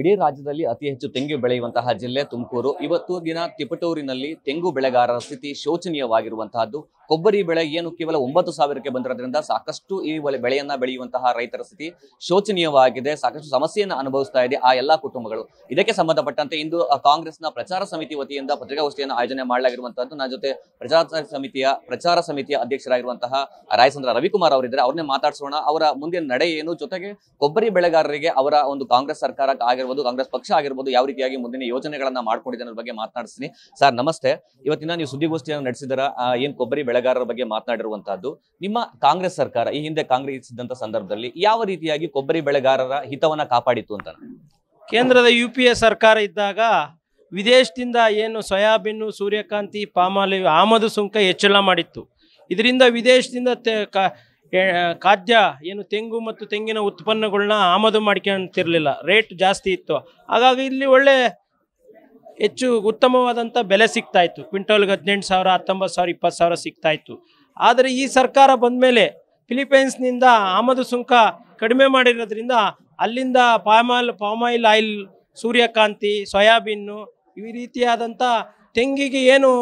ಇಡೀ ರಾಜ್ಯದಲ್ಲಿ ಅತಿ ಹೆಚ್ಚು ತೆಂಗು ಬೆಳೆಯುವಂತಹ ಜಿಲ್ಲೆ ತುಮಕೂರು ಇವತ್ತು ದಿನ ತಿಪಟೂರಿನಲ್ಲಿ ತೆಂಗು ಬೆಳೆಗಾರರ ಸ್ಥಿತಿ ಶೋಚನೀಯವಾಗಿರುವಂತಹದ್ದು ಕೊಬ್ಬರಿ ಬೆಳೆ ಏನು ಕೇವಲ ಒಂಬತ್ತು ಸಾವಿರಕ್ಕೆ ಬಂದಿರೋದ್ರಿಂದ ಸಾಕಷ್ಟು ಈ ಬೆಳೆಯನ್ನ ಬೆಳೆಯುವಂತಹ ರೈತರ ಸ್ಥಿತಿ ಶೋಚನೀಯವಾಗಿದೆ ಸಾಕಷ್ಟು ಸಮಸ್ಯೆಯನ್ನು ಅನುಭವಿಸ್ತಾ ಇದೆ ಆ ಎಲ್ಲಾ ಕುಟುಂಬಗಳು ಇದಕ್ಕೆ ಸಂಬಂಧಪಟ್ಟಂತೆ ಇಂದು ಕಾಂಗ್ರೆಸ್ನ ಪ್ರಚಾರ ಸಮಿತಿ ವತಿಯಿಂದ ಪತ್ರಿಕಾಗೋಷ್ಠಿಯನ್ನು ಆಯೋಜನೆ ಮಾಡಲಾಗಿರುವಂತಹದ್ದು ನನ್ನ ಜೊತೆ ಪ್ರಚಾರ ಸಮಿತಿಯ ಪ್ರಚಾರ ಸಮಿತಿಯ ಅಧ್ಯಕ್ಷರಾಗಿರುವಂತಹ ರಾಯಚಂದ್ರ ರವಿಕುಮಾರ್ ಅವರಿದ್ದಾರೆ ಅವ್ರನ್ನೇ ಮಾತಾಡಿಸೋಣ ಅವರ ಮುಂದಿನ ನಡೆ ಏನು ಜೊತೆಗೆ ಕೊಬ್ಬರಿ ಬೆಳೆಗಾರರಿಗೆ ಅವರ ಒಂದು ಕಾಂಗ್ರೆಸ್ ಸರ್ಕಾರ ಆಗಿರುವ ಆಗಿರ್ಬೋದು ಕಾಂಗ್ರೆಸ್ ಪಕ್ಷ ಆಗಿರ್ಬೋದು ಯಾವ ರೀತಿಯಾಗಿ ಮುಂದಿನ ಯೋಜನೆಗಳನ್ನ ಮಾಡ್ಕೊಂಡಿದೆ ಅನ್ನೋ ಬಗ್ಗೆ ಮಾತನಾಡಿಸ್ತೀನಿ ಸರ್ ನಮಸ್ತೆ ಇವತ್ತಿನ ನೀವು ಸುದ್ದಿಗೋಷ್ಠಿಯನ್ನು ನಡೆಸಿದರ ಏನ್ ಕೊಬ್ಬರಿ ಬೆಳೆಗಾರರ ಬಗ್ಗೆ ಮಾತನಾಡಿರುವಂತಹದ್ದು ನಿಮ್ಮ ಕಾಂಗ್ರೆಸ್ ಸರ್ಕಾರ ಈ ಹಿಂದೆ ಕಾಂಗ್ರೆಸ್ ಇದ್ದಂತ ಸಂದರ್ಭದಲ್ಲಿ ಯಾವ ರೀತಿಯಾಗಿ ಕೊಬ್ಬರಿ ಬೆಳೆಗಾರರ ಹಿತವನ್ನ ಕಾಪಾಡಿತ್ತು ಅಂತ ಕೇಂದ್ರದ ಯು ಸರ್ಕಾರ ಇದ್ದಾಗ ವಿದೇಶದಿಂದ ಏನು ಸೋಯಾಬೀನು ಸೂರ್ಯಕಾಂತಿ ಪಾಮಾಲಿ ಆಮದು ಸುಂಕ ಹೆಚ್ಚಳ ಮಾಡಿತ್ತು ಇದರಿಂದ ವಿದೇಶದಿಂದ ಖಾದ್ಯ ಏನು ತೆಂಗು ಮತ್ತು ತೆಂಗಿನ ಉತ್ಪನ್ನಗಳನ್ನ ಆಮದು ಮಾಡ್ಕೊಂತಿರಲಿಲ್ಲ ರೇಟ್ ಜಾಸ್ತಿ ಇತ್ತು ಹಾಗಾಗಿ ಇಲ್ಲಿ ಒಳ್ಳೆ ಹೆಚ್ಚು ಉತ್ತಮವಾದಂಥ ಬೆಲೆ ಸಿಗ್ತಾ ಇತ್ತು ಕ್ವಿಂಟಲ್ಗೆ ಹದಿನೆಂಟು ಸಾವಿರ ಹತ್ತೊಂಬತ್ತು ಸಾವಿರ ಇಪ್ಪತ್ತು ಸಾವಿರ ಸಿಗ್ತಾ ಇತ್ತು ಆದರೆ ಈ ಸರ್ಕಾರ ಬಂದ ಮೇಲೆ ಫಿಲಿಪೈನ್ಸ್ನಿಂದ ಆಮದು ಸುಂಕ ಕಡಿಮೆ ಮಾಡಿರೋದ್ರಿಂದ ಅಲ್ಲಿಂದ ಪಾಮಾಲ್ ಪಾಮಾಯಿಲ್ ಆಯಿಲ್ ಸೂರ್ಯಕಾಂತಿ ಸೋಯಾಬೀನು ಈ ರೀತಿಯಾದಂಥ ತೆಂಗಿಗೆ ಏನು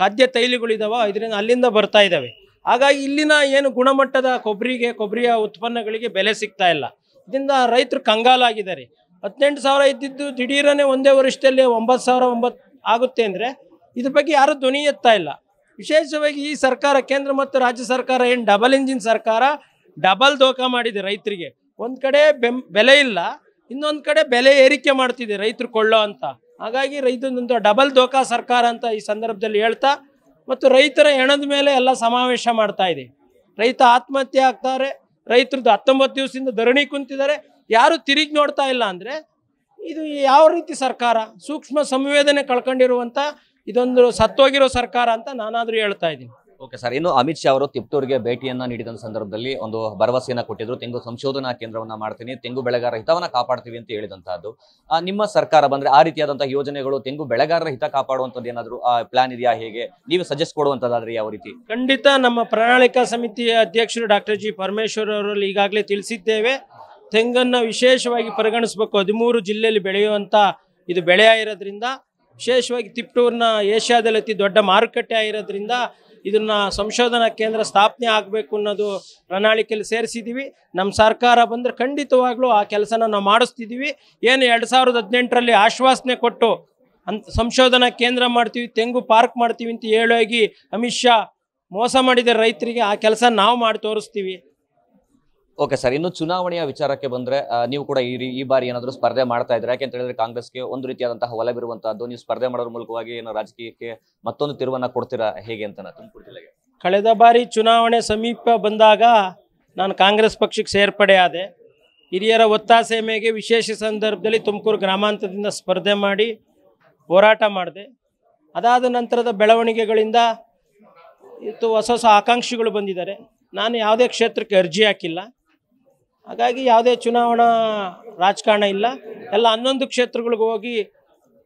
ಖಾದ್ಯ ತೈಲಿಗಳಿದಾವೋ ಇದರಿಂದ ಅಲ್ಲಿಂದ ಬರ್ತಾ ಇದ್ದಾವೆ ಹಾಗಾಗಿ ಇಲ್ಲಿನ ಏನು ಗುಣಮಟ್ಟದ ಕೊಬ್ಬರಿಗೆ ಕೊಬ್ಬರಿಯ ಉತ್ಪನ್ನಗಳಿಗೆ ಬೆಲೆ ಸಿಗ್ತಾ ಇಲ್ಲ ಇದರಿಂದ ರೈತರು ಕಂಗಾಲಾಗಿದ್ದಾರೆ ಹದಿನೆಂಟು ಸಾವಿರ ಇದ್ದಿದ್ದು ದಿಢೀರನೇ ಒಂದೇ ವರ್ಷದಲ್ಲಿ ಒಂಬತ್ತು ಸಾವಿರ ಒಂಬತ್ತು ಆಗುತ್ತೆ ಅಂದರೆ ಇದ್ರ ಬಗ್ಗೆ ಯಾರೂ ಧ್ವನಿ ಎತ್ತಾ ಇಲ್ಲ ವಿಶೇಷವಾಗಿ ಈ ಸರ್ಕಾರ ಕೇಂದ್ರ ಮತ್ತು ರಾಜ್ಯ ಸರ್ಕಾರ ಏನು ಡಬಲ್ ಇಂಜಿನ್ ಸರ್ಕಾರ ಡಬಲ್ ದೋಖ ಮಾಡಿದೆ ರೈತರಿಗೆ ಒಂದು ಕಡೆ ಬೆಂ ಬೆಲೆ ಇಲ್ಲ ಇನ್ನೊಂದು ಕಡೆ ಬೆಲೆ ಏರಿಕೆ ಮಾಡ್ತಿದೆ ರೈತರು ಕೊಳ್ಳೋ ಅಂತ ಹಾಗಾಗಿ ರೈತನೊಂದು ಡಬಲ್ ದೋಖಾ ಸರ್ಕಾರ ಅಂತ ಈ ಸಂದರ್ಭದಲ್ಲಿ ಹೇಳ್ತಾ ಮತ್ತು ರೈತರ ಹೆಣದ ಮೇಲೆ ಎಲ್ಲ ಸಮಾವೇಶ ಮಾಡ್ತಾ ಇದೆ ರೈತ ಆತ್ಮಹತ್ಯೆ ಆಗ್ತಾರೆ ರೈತರದ್ದು ಹತ್ತೊಂಬತ್ತು ದಿವಸದಿಂದ ಧರಣಿ ಕುಂತಿದ್ದಾರೆ ಯಾರು ತಿರುಗಿ ನೋಡ್ತಾ ಇಲ್ಲ ಅಂದರೆ ಇದು ಯಾವ ರೀತಿ ಸರ್ಕಾರ ಸೂಕ್ಷ್ಮ ಸಂವೇದನೆ ಕಳ್ಕೊಂಡಿರುವಂಥ ಇದೊಂದು ಸತ್ತೋಗಿರೋ ಸರ್ಕಾರ ಅಂತ ನಾನಾದರೂ ಹೇಳ್ತಾ ಇದ್ದೀನಿ ಓಕೆ ಸರ್ ಇನ್ನು ಅಮಿತ್ ಶಾ ಅವರು ತಿಪ್ತೂರಿಗೆ ಭೇಟಿಯನ್ನ ನೀಡಿದ ಸಂದರ್ಭದಲ್ಲಿ ಒಂದು ಭರವಸೆಯನ್ನ ಕೊಟ್ಟಿದ್ರು ತೆಂಗು ಸಂಶೋಧನಾ ಕೇಂದ್ರವನ್ನ ಮಾಡ್ತೀನಿ ತೆಂಗು ಬೆಳೆಗಾರರ ಹಿತವನ್ನ ಕಾಪಾಡ್ತೀವಿ ಅಂತ ಹೇಳಿದಂತಹದ್ದು ನಿಮ್ಮ ಸರ್ಕಾರ ಬಂದ್ರೆ ಆ ರೀತಿಯಾದಂತಹ ಯೋಜನೆಗಳು ತೆಂಗು ಬೆಳೆಗಾರರ ಹಿತ ಕಾಪಾಡುವಂತದ್ದು ಆ ಪ್ಲಾನ್ ಇದೆಯಾ ಹೇಗೆ ನೀವು ಸಜೆಸ್ಟ್ ಕೊಡುವಂಥದ್ದಾದ್ರೆ ಯಾವ ರೀತಿ ಖಂಡಿತ ನಮ್ಮ ಪ್ರಣಾಳಿಕಾ ಸಮಿತಿಯ ಅಧ್ಯಕ್ಷರು ಡಾಕ್ಟರ್ ಜಿ ಪರಮೇಶ್ವರ್ ಅವರಲ್ಲಿ ಈಗಾಗಲೇ ತಿಳಿಸಿದ್ದೇವೆ ತೆಂಗನ್ನ ವಿಶೇಷವಾಗಿ ಪರಿಗಣಿಸಬೇಕು ಹದಿಮೂರು ಜಿಲ್ಲೆಯಲ್ಲಿ ಬೆಳೆಯುವಂತ ಇದು ಬೆಳೆಯ ಇರೋದ್ರಿಂದ ವಿಶೇಷವಾಗಿ ತಿಪ್ಟೂರ್ನ ಏಷ್ಯಾದಲ್ಲಿ ಅತಿ ದೊಡ್ಡ ಮಾರುಕಟ್ಟೆ ಆಗಿರೋದ್ರಿಂದ ಇದನ್ನ ಸಂಶೋಧನಾ ಕೇಂದ್ರ ಸ್ಥಾಪನೆ ಆಗಬೇಕು ಅನ್ನೋದು ಪ್ರಣಾಳಿಕೆಯಲ್ಲಿ ಸೇರಿಸಿದ್ದೀವಿ ನಮ್ಮ ಸರ್ಕಾರ ಬಂದರೆ ಖಂಡಿತವಾಗ್ಲೂ ಆ ಕೆಲಸನ ನಾವು ಮಾಡಿಸ್ತಿದ್ದೀವಿ ಏನು ಎರಡು ಸಾವಿರದ ಹದಿನೆಂಟರಲ್ಲಿ ಆಶ್ವಾಸನೆ ಕೊಟ್ಟು ಅಂತ ಸಂಶೋಧನಾ ಕೇಂದ್ರ ಮಾಡ್ತೀವಿ ತೆಂಗು ಪಾರ್ಕ್ ಮಾಡ್ತೀವಿ ಅಂತ ಹೇಳೋಗಿ ಅಮಿತ್ ಶಾ ಮೋಸ ಮಾಡಿದ ರೈತರಿಗೆ ಆ ಕೆಲಸ ನಾವು ಮಾಡಿ ತೋರಿಸ್ತೀವಿ ಓಕೆ ಸರ್ ಇನ್ನು ಚುನಾವಣೆಯ ವಿಚಾರಕ್ಕೆ ಬಂದ್ರೆ ನೀವು ಕೂಡ ಈ ಈ ಬಾರಿ ಏನಾದರೂ ಸ್ಪರ್ಧೆ ಮಾಡ್ತಾ ಇದ್ರೆ ಯಾಕೆಂತ ಹೇಳಿದ್ರೆ ಕಾಂಗ್ರೆಸ್ಗೆ ಒಂದು ರೀತಿಯಾದಂತಹ ಒಲವಿರುವಂತಹದ್ದು ನೀವು ಸ್ಪರ್ಧೆ ಮಾಡೋದ್ರ ಮೂಲಕವಾಗಿ ಏನೋ ರಾಜಕೀಯಕ್ಕೆ ಮತ್ತೊಂದು ತಿರುವನ್ನು ಕೊಡ್ತೀರಾ ಹೇಗೆ ಅಂತ ತುಮಕೂರು ಕಳೆದ ಬಾರಿ ಚುನಾವಣೆ ಸಮೀಪ ಬಂದಾಗ ನಾನು ಕಾಂಗ್ರೆಸ್ ಪಕ್ಷಕ್ಕೆ ಸೇರ್ಪಡೆ ಆದೆ ಹಿರಿಯರ ಒತ್ತಾಸೆ ಮೇಗೆ ವಿಶೇಷ ಸಂದರ್ಭದಲ್ಲಿ ತುಮಕೂರು ಗ್ರಾಮಾಂತರದಿಂದ ಸ್ಪರ್ಧೆ ಮಾಡಿ ಹೋರಾಟ ಮಾಡಿದೆ ಅದಾದ ನಂತರದ ಬೆಳವಣಿಗೆಗಳಿಂದ ಇತ್ತು ಹೊಸ ಹೊಸ ಆಕಾಂಕ್ಷಿಗಳು ಬಂದಿದ್ದಾರೆ ನಾನು ಯಾವುದೇ ಕ್ಷೇತ್ರಕ್ಕೆ ಅರ್ಜಿ ಹಾಕಿಲ್ಲ ಹಾಗಾಗಿ ಯಾವುದೇ ಚುನಾವಣಾ ರಾಜಕಾರಣ ಇಲ್ಲ ಎಲ್ಲ ಹನ್ನೊಂದು ಕ್ಷೇತ್ರಗಳಿಗೆ ಹೋಗಿ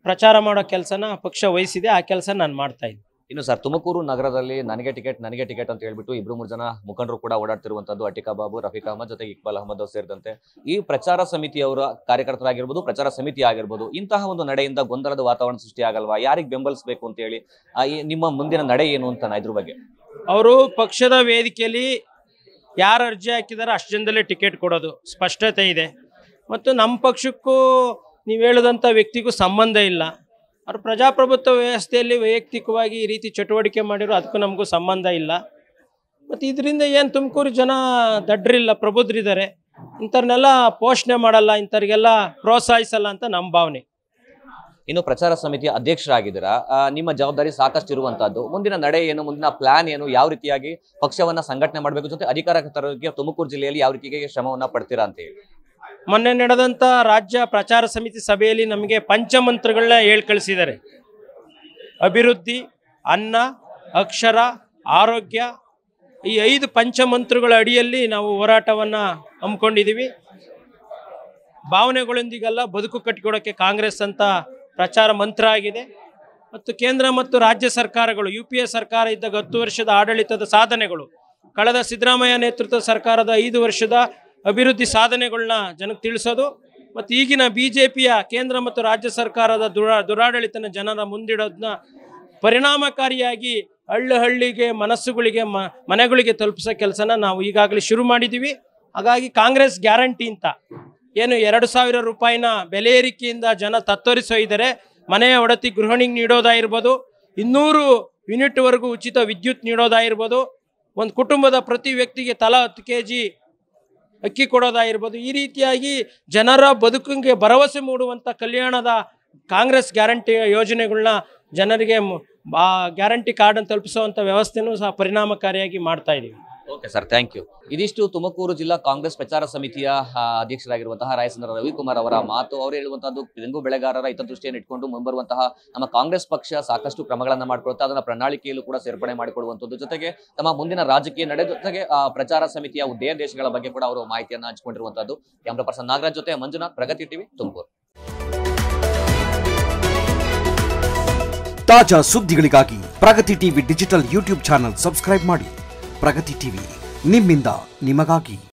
ಪ್ರಚಾರ ಮಾಡೋ ಕೆಲಸನ ಪಕ್ಷ ವಹಿಸಿದೆ ಆ ಕೆಲಸ ನಾನು ಮಾಡ್ತಾ ಇದ್ದೀನಿ ಇನ್ನು ಸರ್ ತುಮಕೂರು ನಗರದಲ್ಲಿ ನನಗೆ ಟಿಕೆಟ್ ನನಗೆ ಟಿಕೆಟ್ ಅಂತ ಹೇಳ್ಬಿಟ್ಟು ಇಬ್ರು ಮೂರು ಜನ ಮುಖಂಡರು ಕೂಡ ಓಡಾಡ್ತಿರುವಂತದ್ದು ಅಟಿಕಾ ಬಾಬು ರಫೀಕ್ ಅಹಮದ್ ಜೊತೆಗೆ ಇಕ್ಬಾಲ್ ಅಹಮದ್ ಸೇರಿದಂತೆ ಈ ಪ್ರಚಾರ ಸಮಿತಿಯವರ ಕಾರ್ಯಕರ್ತರಾಗಿರ್ಬೋದು ಪ್ರಚಾರ ಸಮಿತಿ ಆಗಿರ್ಬೋದು ಇಂತಹ ಒಂದು ನಡೆಯಿಂದ ಗೊಂದಲದ ವಾತಾವರಣ ಸೃಷ್ಟಿಯಾಗಲ್ವಾ ಯಾರಿಗೆ ಬೆಂಬಲಿಸಬೇಕು ಅಂತ ಹೇಳಿ ನಿಮ್ಮ ಮುಂದಿನ ನಡೆ ಏನು ಅಂತ ಇದ್ರ ಬಗ್ಗೆ ಅವರು ಪಕ್ಷದ ವೇದಿಕೆಯಲ್ಲಿ ಯಾರು ಅರ್ಜಿ ಹಾಕಿದಾರೋ ಅಷ್ಟು ಜನದಲ್ಲೇ ಟಿಕೆಟ್ ಕೊಡೋದು ಸ್ಪಷ್ಟತೆ ಇದೆ ಮತ್ತು ನಮ್ಮ ಪಕ್ಷಕ್ಕೂ ನೀವು ಹೇಳಿದಂಥ ವ್ಯಕ್ತಿಗೂ ಸಂಬಂಧ ಇಲ್ಲ ಅವರು ಪ್ರಜಾಪ್ರಭುತ್ವ ವ್ಯವಸ್ಥೆಯಲ್ಲಿ ವೈಯಕ್ತಿಕವಾಗಿ ಈ ರೀತಿ ಚಟುವಟಿಕೆ ಮಾಡಿರೋ ಅದಕ್ಕೂ ನಮಗೂ ಸಂಬಂಧ ಇಲ್ಲ ಮತ್ತು ಇದರಿಂದ ಏನು ತುಮಕೂರು ಜನ ದಡ್ರಿಲ್ಲ ಪ್ರಬುದ್ರಿದ್ದಾರೆ ಇಂಥವ್ರನ್ನೆಲ್ಲ ಪೋಷಣೆ ಮಾಡಲ್ಲ ಇಂಥವ್ರಿಗೆಲ್ಲ ಪ್ರೋತ್ಸಾಹಿಸಲ್ಲ ಅಂತ ನಮ್ಮ ಭಾವನೆ ಇನ್ನು ಪ್ರಚಾರ ಸಮಿತಿಯ ಅಧ್ಯಕ್ಷರಾಗಿದ್ದೀರಾ ನಿಮ್ಮ ಜವಾಬ್ದಾರಿ ಸಾಕಷ್ಟು ಇರುವಂತಹದ್ದು ಮುಂದಿನ ನಡೆ ಏನು ಮುಂದಿನ ಪ್ಲಾನ್ ಏನು ಯಾವ ರೀತಿಯಾಗಿ ಪಕ್ಷವನ್ನ ಸಂಘಟನೆ ಮಾಡಬೇಕು ಜೊತೆ ಅಧಿಕಾರಕ್ಕೆ ತರೋದಕ್ಕೆ ತುಮಕೂರು ಜಿಲ್ಲೆಯಲ್ಲಿ ಯಾವ ರೀತಿಗೆ ಶ್ರಮವನ್ನ ಪಡ್ತೀರಾ ಅಂತ ಹೇಳಿ ಮೊನ್ನೆ ನಡೆದಂತ ರಾಜ್ಯ ಪ್ರಚಾರ ಸಮಿತಿ ಸಭೆಯಲ್ಲಿ ನಮಗೆ ಪಂಚಮಂತ್ರಗಳನ್ನ ಹೇಳಿ ಅಭಿವೃದ್ಧಿ ಅನ್ನ ಅಕ್ಷರ ಆರೋಗ್ಯ ಈ ಐದು ಪಂಚಮಂತ್ರಗಳ ಅಡಿಯಲ್ಲಿ ನಾವು ಹೋರಾಟವನ್ನ ಹಮ್ಮಿಕೊಂಡಿದ್ದೀವಿ ಭಾವನೆಗಳೊಂದಿಗೆಲ್ಲ ಬದುಕು ಕಟ್ಟಿಕೊಡೋಕ್ಕೆ ಕಾಂಗ್ರೆಸ್ ಅಂತ ಪ್ರಚಾರ ಮಂತ್ರ ಆಗಿದೆ ಮತ್ತು ಕೇಂದ್ರ ಮತ್ತು ರಾಜ್ಯ ಸರ್ಕಾರಗಳು ಯು ಪಿ ಎ ಸರ್ಕಾರ ಇದ್ದಾಗ ಹತ್ತು ವರ್ಷದ ಆಡಳಿತದ ಸಾಧನೆಗಳು ಕಳೆದ ಸಿದ್ದರಾಮಯ್ಯ ನೇತೃತ್ವದ ಸರ್ಕಾರದ ಐದು ವರ್ಷದ ಅಭಿವೃದ್ಧಿ ಸಾಧನೆಗಳನ್ನ ಜನಕ್ಕೆ ತಿಳಿಸೋದು ಮತ್ತು ಈಗಿನ ಬಿ ಜೆ ಪಿಯ ಕೇಂದ್ರ ಮತ್ತು ರಾಜ್ಯ ಸರ್ಕಾರದ ದುರಾ ದುರಾಡಳಿತನ ಜನರ ಮುಂದಿಡೋದನ್ನ ಪರಿಣಾಮಕಾರಿಯಾಗಿ ಹಳ್ಳಿ ಹಳ್ಳಿಗೆ ಮನಸ್ಸುಗಳಿಗೆ ಮನೆಗಳಿಗೆ ತಲುಪಿಸೋ ಕೆಲಸನ ನಾವು ಈಗಾಗಲೇ ಶುರು ಮಾಡಿದ್ದೀವಿ ಹಾಗಾಗಿ ಕಾಂಗ್ರೆಸ್ ಗ್ಯಾರಂಟಿ ಅಂತ ಏನು ಎರಡು ಸಾವಿರ ರೂಪಾಯಿನ ಬೆಲೆ ಏರಿಕೆಯಿಂದ ಜನ ಇದ್ದರೆ ಮನೆಯ ಒಡತಿ ಗೃಹಿಣಿಗೆ ನೀಡೋದಾಗಿರ್ಬೋದು ಇನ್ನೂರು ಯೂನಿಟ್ವರೆಗೂ ಉಚಿತ ವಿದ್ಯುತ್ ನೀಡೋದಾಗಿರ್ಬೋದು ಒಂದು ಕುಟುಂಬದ ಪ್ರತಿ ವ್ಯಕ್ತಿಗೆ ತಲಾ ಹತ್ತು ಕೆ ಜಿ ಅಕ್ಕಿ ಕೊಡೋದಾಗಿರ್ಬೋದು ಈ ರೀತಿಯಾಗಿ ಜನರ ಬದುಕಿಗೆ ಭರವಸೆ ಮೂಡುವಂಥ ಕಲ್ಯಾಣದ ಕಾಂಗ್ರೆಸ್ ಗ್ಯಾರಂಟಿ ಯೋಜನೆಗಳನ್ನ ಜನರಿಗೆ ಗ್ಯಾರಂಟಿ ಕಾರ್ಡನ್ನು ತಲುಪಿಸುವಂಥ ವ್ಯವಸ್ಥೆನೂ ಸಹ ಪರಿಣಾಮಕಾರಿಯಾಗಿ ಮಾಡ್ತಾ ಇದ್ದೀವಿ ಓಕೆ ಸರ್ ಥ್ಯಾಂಕ್ ಯು ಇದಿಷ್ಟು ತುಮಕೂರು ಜಿಲ್ಲಾ ಕಾಂಗ್ರೆಸ್ ಪ್ರಚಾರ ಸಮಿತಿಯ ಅಧ್ಯಕ್ಷರಾಗಿರುವಂತಹ ರಾಯಚಂದ್ರ ರವಿಕುಮಾರ್ ಅವರ ಮಾತು ಅವರು ಹೇಳುವಂತಹದ್ದು ತೆಂಗು ಬೆಳೆಗಾರರ ಹಿತದೃಷ್ಟಿಯನ್ನು ಇಟ್ಕೊಂಡು ಮುಂಬರುವಂತಹ ನಮ್ಮ ಕಾಂಗ್ರೆಸ್ ಪಕ್ಷ ಸಾಕಷ್ಟು ಕ್ರಮಗಳನ್ನು ಮಾಡಿಕೊಳ್ಳುತ್ತಾ ಅದನ್ನು ಪ್ರಣಾಳಿಕೆಯಲ್ಲೂ ಕೂಡ ಸೇರ್ಪಡೆ ಮಾಡಿಕೊಳ್ಳುವಂಥದ್ದು ಜೊತೆಗೆ ತಮ್ಮ ಮುಂದಿನ ರಾಜಕೀಯ ನಡೆ ಜೊತೆಗೆ ಪ್ರಚಾರ ಸಮಿತಿಯ ದೇಶಗಳ ಬಗ್ಗೆ ಕೂಡ ಅವರು ಮಾಹಿತಿಯನ್ನು ಹಂಚಿಕೊಂಡಿರುವಂತಹದ್ದು ಕ್ಯಾಮ್ರಾ ಪರ್ಸನ್ ನಾಗರಾಜ್ ಜೊತೆ ಮಂಜುನಾಥ್ ಪ್ರಗತಿ ಟಿವಿ ತುಮಕೂರು ತಾಜಾ ಸುದ್ದಿಗಳಿಗಾಗಿ Pragati TV digital YouTube channel subscribe ಮಾಡಿ ಪ್ರಗತಿ ಟಿವಿ ನಿಮ್ಮಿಂದ ನಿಮಗಾಗಿ